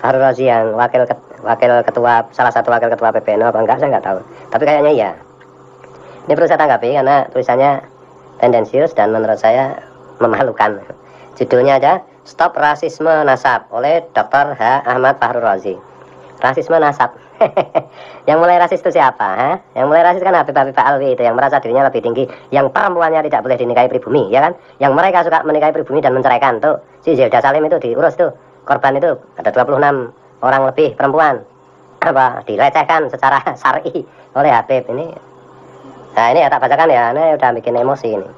Fahrul Razi yang wakil wakil ketua salah satu wakil ketua PPNU apa enggak saya nggak tahu tapi kayaknya iya ini perlu saya tanggapi karena tulisannya tendensius dan menurut saya memalukan judulnya aja Stop Rasisme Nasab oleh Dr. H. Ahmad Fahrul Razi rasisme nasab yang mulai rasis itu siapa ha? yang mulai rasis kan Habib Habib Alwi itu yang merasa dirinya lebih tinggi yang perempuannya tidak boleh dinikahi pribumi ya kan yang mereka suka menikahi pribumi dan menceraikan tuh si Zilda Salim itu diurus tuh korban itu ada 26 orang lebih perempuan apa dilecehkan secara syari oleh Habib ini nah ini ya tak bacakan ya ini udah bikin emosi ini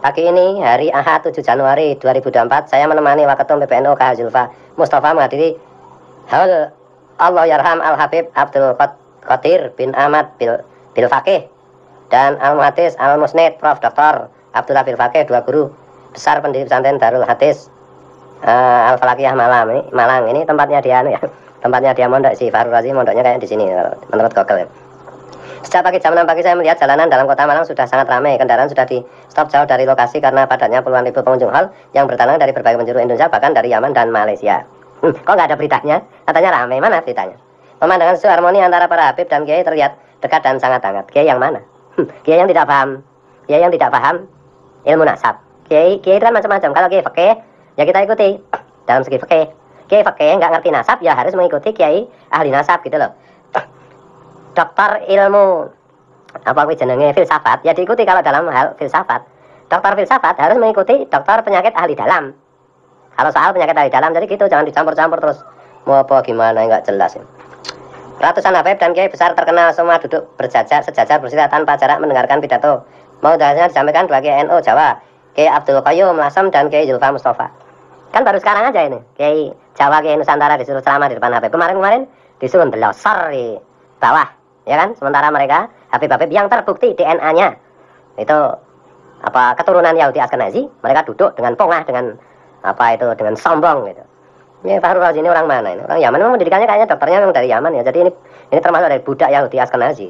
Pagi ini, hari Ahad 7 Januari 2024, saya menemani Waketum PPNU KH Zulfa Mustafa menghadiri Haul Allah Yarham Al Habib Abdul Qadir bin Ahmad Bil, Bil Fakih dan Al Muhatis Al Musnid Prof. Dr. Abdullah Bil Fakih, dua guru besar pendiri pesantren Darul Hadis uh, eh, Al Falakiyah Malam ini Malang ini tempatnya dia anu ya tempatnya dia mondok si Faru Razi mondoknya kayak di sini menurut Google ya. Sejak pagi jam 6 pagi saya melihat jalanan dalam kota Malang sudah sangat ramai. Kendaraan sudah di stop jauh dari lokasi karena padatnya puluhan ribu pengunjung hal yang bertalang dari berbagai penjuru Indonesia bahkan dari Yaman dan Malaysia. Hmm, kok nggak ada beritanya? Katanya ramai mana beritanya? Pemandangan sesuai harmoni antara para Habib dan Kiai terlihat dekat dan sangat hangat. Kiai yang mana? Hmm, kiai yang tidak paham. Kiai yang tidak paham ilmu nasab. Kiai, kiai itu kan macam-macam. Kalau kiai fakih, ya kita ikuti dalam segi fakih kiai fakih yang nggak ngerti nasab ya harus mengikuti kiai ahli nasab gitu loh dokter ilmu apa aku jenenge filsafat ya diikuti kalau dalam hal filsafat dokter filsafat harus mengikuti dokter penyakit ahli dalam kalau soal penyakit ahli dalam jadi gitu jangan dicampur-campur terus mau apa gimana nggak jelas ya. Ratusan habib dan kiai besar terkenal semua duduk berjajar sejajar bersila tanpa jarak mendengarkan pidato. Mau dasarnya disampaikan bagi NU NO Jawa, Kiai Abdul Qayyum Lasem dan Kiai Zulfa Mustafa. Kan baru sekarang aja ini. Kiai Jawa, Kiai Nusantara disuruh ceramah di depan HP. Kemarin-kemarin disuruh belosor di bawah. Ya kan? Sementara mereka Habib-Habib yang terbukti DNA-nya. Itu apa keturunan Yahudi Askenazi, mereka duduk dengan pongah, dengan apa itu, dengan sombong gitu. Ini Fahru Razi ini orang mana ini? Orang Yaman memang pendidikannya kayaknya dokternya memang dari Yaman ya. Jadi ini ini termasuk dari budak Yahudi Askenazi.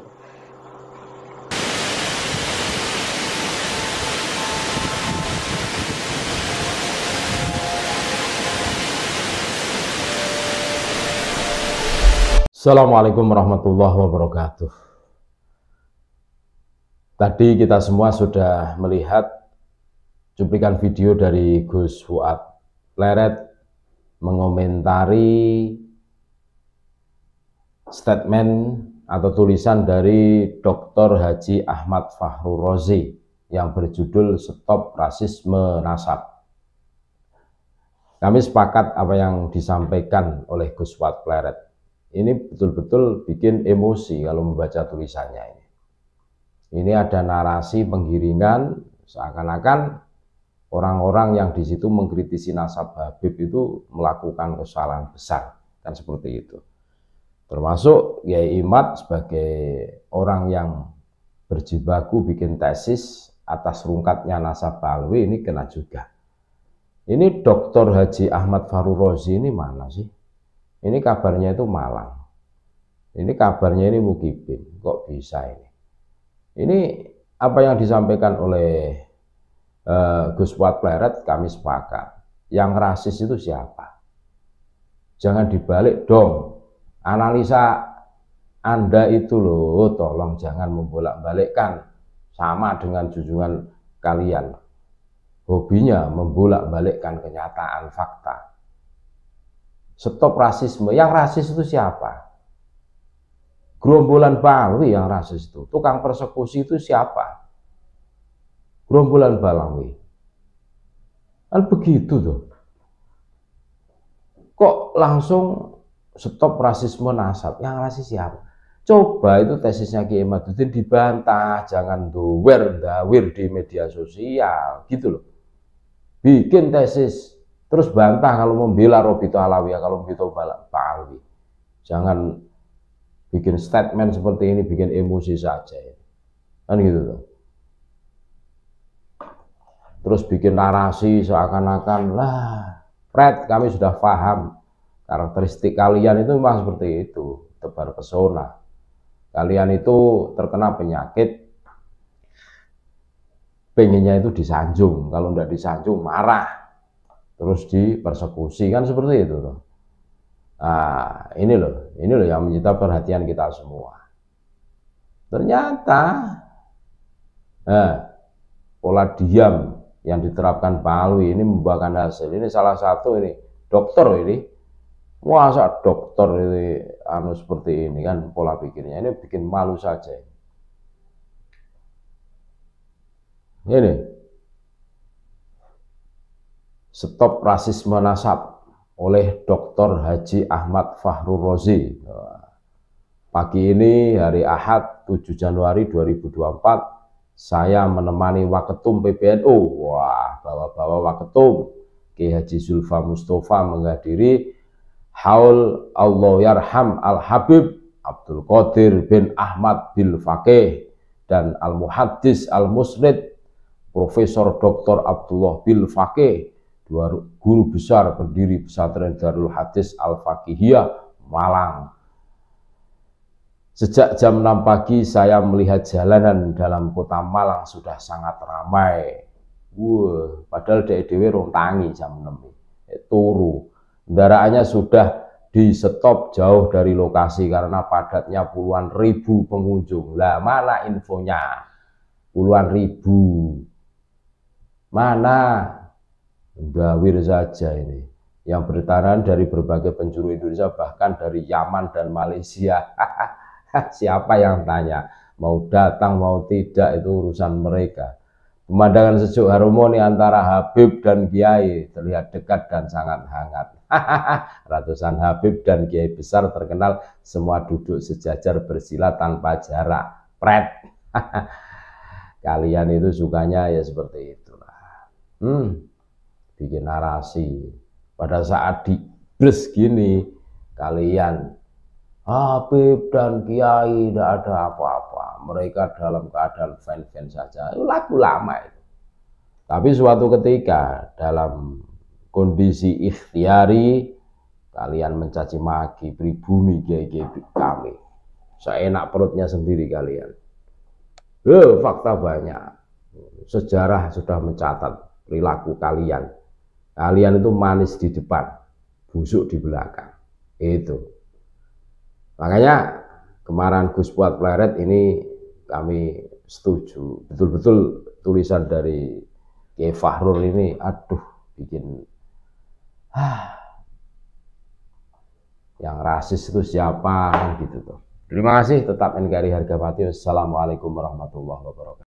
Assalamualaikum warahmatullahi wabarakatuh. Tadi kita semua sudah melihat cuplikan video dari Gus Fuad Leret mengomentari statement atau tulisan dari Dr. Haji Ahmad Fahru Rozi yang berjudul Stop Rasisme Nasab. Kami sepakat apa yang disampaikan oleh Gus Fuad Pleret. Ini betul-betul bikin emosi kalau membaca tulisannya ini. Ini ada narasi penggiringan seakan-akan orang-orang yang di situ mengkritisi nasab Habib itu melakukan kesalahan besar kan seperti itu. Termasuk Yai Imat sebagai orang yang berjibaku bikin tesis atas rungkatnya nasab Balwi ini kena juga. Ini Dr. Haji Ahmad Faru Rozi ini mana sih? Ini kabarnya itu Malang. Ini kabarnya ini mukibin. Kok bisa ini? Ini apa yang disampaikan oleh uh, Gus Wat Pleret kami sepakat. Yang rasis itu siapa? Jangan dibalik dong. Analisa Anda itu loh, tolong jangan membolak-balikkan sama dengan jujungan kalian. Hobinya membolak-balikkan kenyataan fakta Stop rasisme. Yang rasis itu siapa? Gerombolan Balawi yang rasis itu. Tukang persekusi itu siapa? Gerombolan Balawi. Kan begitu tuh. Kok langsung stop rasisme nasab? Yang rasis siapa? Coba itu tesisnya Ki Imaduddin dibantah, jangan duwer, dawir di media sosial, gitu loh. Bikin tesis Terus bantah kalau membela Robito Alawi, kalau Robito Alawi. Jangan bikin statement seperti ini, bikin emosi saja. Kan gitu tuh. Terus bikin narasi seakan-akan, lah Fred kami sudah paham karakteristik kalian itu memang seperti itu, tebar pesona. Kalian itu terkena penyakit pengennya itu disanjung, kalau tidak disanjung marah terus dipersekusi kan seperti itu loh. Nah, ini loh, ini loh yang menyita perhatian kita semua. Ternyata eh, pola diam yang diterapkan Palu ini membuahkan hasil. Ini salah satu ini dokter ini masa dokter ini anu seperti ini kan pola pikirnya ini bikin malu saja. Ini Stop Rasisme Nasab oleh Dr. Haji Ahmad Fahrul Rozi. Pagi ini hari Ahad 7 Januari 2024 saya menemani Waketum PBNU. Wah, bawa-bawa Waketum Ki Haji Zulfa Mustafa menghadiri Haul Allah Yarham Al Habib Abdul Qadir bin Ahmad bin Fakih dan Al Muhaddis Al Musrid Profesor Dr. Abdullah bin Fakih guru besar pendiri pesantren Darul Hadis Al-Fakihiyah Malang. Sejak jam 6 pagi saya melihat jalanan dalam kota Malang sudah sangat ramai. Wuh, padahal dek dewe rong jam 6. turu. Kendaraannya sudah di stop jauh dari lokasi karena padatnya puluhan ribu pengunjung. Lah, mana infonya? Puluhan ribu. Mana Gawir saja ini yang bertaran dari berbagai penjuru Indonesia bahkan dari Yaman dan Malaysia siapa yang tanya mau datang mau tidak itu urusan mereka pemandangan sejuk harmoni antara Habib dan Kiai terlihat dekat dan sangat hangat ratusan Habib dan Kiai besar terkenal semua duduk sejajar bersila tanpa jarak pret kalian itu sukanya ya seperti itulah hmm bikin narasi. Pada saat di bres gini, kalian Habib dan Kiai tidak ada apa-apa. Mereka dalam keadaan fan-fan saja. Itu lagu lama itu. Tapi suatu ketika dalam kondisi ikhtiari, kalian mencaci maki pribumi kiai-kiai kami. Seenak perutnya sendiri kalian. Eh, fakta banyak. Sejarah sudah mencatat perilaku kalian Kalian itu manis di depan, busuk di belakang. Itu. Makanya kemarin Gus Buat Pleret ini kami setuju. Betul-betul tulisan dari Ki Fahrul ini, aduh, bikin ah, yang rasis itu siapa gitu tuh. Terima kasih, tetap NKRI Harga Mati. Wassalamualaikum warahmatullahi wabarakatuh.